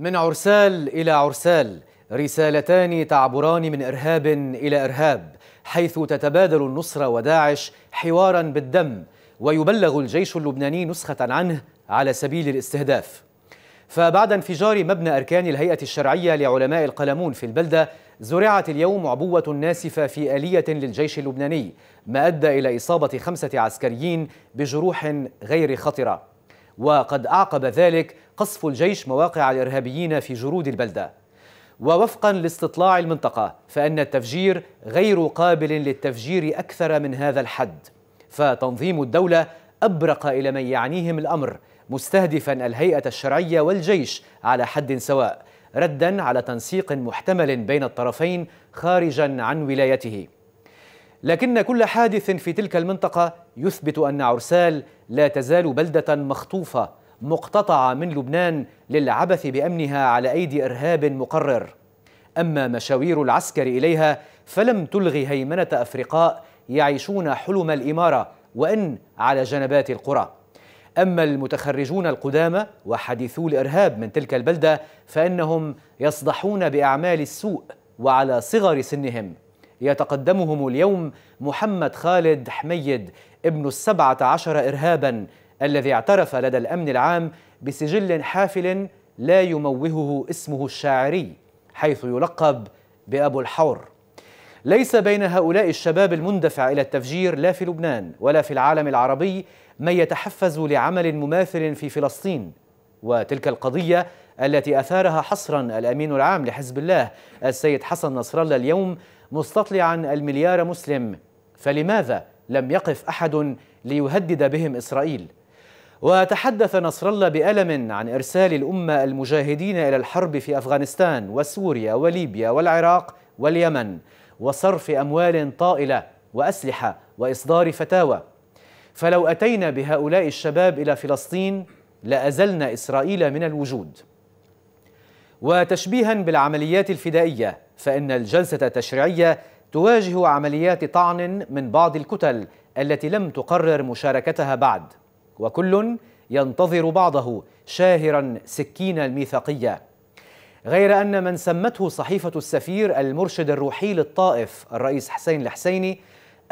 من عرسال إلى عرسال رسالتان تعبران من إرهاب إلى إرهاب حيث تتبادل النصرة وداعش حوارا بالدم ويبلغ الجيش اللبناني نسخة عنه على سبيل الاستهداف فبعد انفجار مبنى أركان الهيئة الشرعية لعلماء القلمون في البلدة زرعت اليوم عبوة ناسفة في آلية للجيش اللبناني ما أدى إلى إصابة خمسة عسكريين بجروح غير خطرة وقد أعقب ذلك قصف الجيش مواقع الإرهابيين في جرود البلدة ووفقا لاستطلاع المنطقة فإن التفجير غير قابل للتفجير أكثر من هذا الحد فتنظيم الدولة أبرق إلى من يعنيهم الأمر مستهدفا الهيئة الشرعية والجيش على حد سواء ردا على تنسيق محتمل بين الطرفين خارجا عن ولايته لكن كل حادث في تلك المنطقة يثبت أن عرسال لا تزال بلدة مخطوفة مقتطعة من لبنان للعبث بأمنها على أيدي إرهاب مقرر أما مشاوير العسكر إليها فلم تلغي هيمنة أفرقاء يعيشون حلم الإمارة وإن على جنبات القرى أما المتخرجون القدامى وحديثو الإرهاب من تلك البلدة فإنهم يصدحون بأعمال السوء وعلى صغر سنهم يتقدمهم اليوم محمد خالد حميد ابن السبعة عشر إرهابا الذي اعترف لدى الامن العام بسجل حافل لا يموهه اسمه الشاعري حيث يلقب بابو الحور ليس بين هؤلاء الشباب المندفع الى التفجير لا في لبنان ولا في العالم العربي من يتحفز لعمل مماثل في فلسطين وتلك القضيه التي اثارها حصرا الامين العام لحزب الله السيد حسن نصر الله اليوم مستطلعا المليار مسلم فلماذا لم يقف احد ليهدد بهم اسرائيل وتحدث نصر الله بألم عن إرسال الأمة المجاهدين إلى الحرب في أفغانستان وسوريا وليبيا والعراق واليمن وصرف أموال طائلة وأسلحة وإصدار فتاوى فلو أتينا بهؤلاء الشباب إلى فلسطين لأزلنا إسرائيل من الوجود وتشبيها بالعمليات الفدائية فإن الجلسة التشريعية تواجه عمليات طعن من بعض الكتل التي لم تقرر مشاركتها بعد وكل ينتظر بعضه شاهرا سكين الميثاقيه غير ان من سمته صحيفه السفير المرشد الروحي للطائف الرئيس حسين الحسيني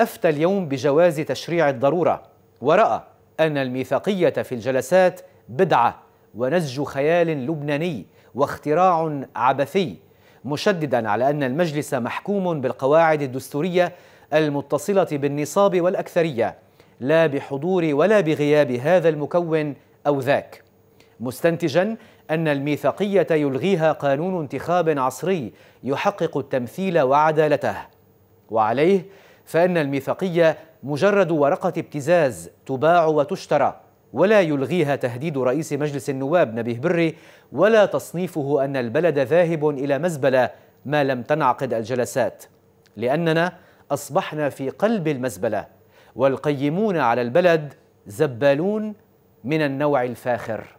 افتى اليوم بجواز تشريع الضروره وراى ان الميثاقيه في الجلسات بدعه ونسج خيال لبناني واختراع عبثي مشددا على ان المجلس محكوم بالقواعد الدستوريه المتصله بالنصاب والاكثريه لا بحضور ولا بغياب هذا المكون أو ذاك مستنتجا أن الميثاقية يلغيها قانون انتخاب عصري يحقق التمثيل وعدالته وعليه فإن الميثاقية مجرد ورقة ابتزاز تباع وتشترى ولا يلغيها تهديد رئيس مجلس النواب نبيه بري ولا تصنيفه أن البلد ذاهب إلى مزبلة ما لم تنعقد الجلسات لأننا أصبحنا في قلب المزبلة والقيمون على البلد زبالون من النوع الفاخر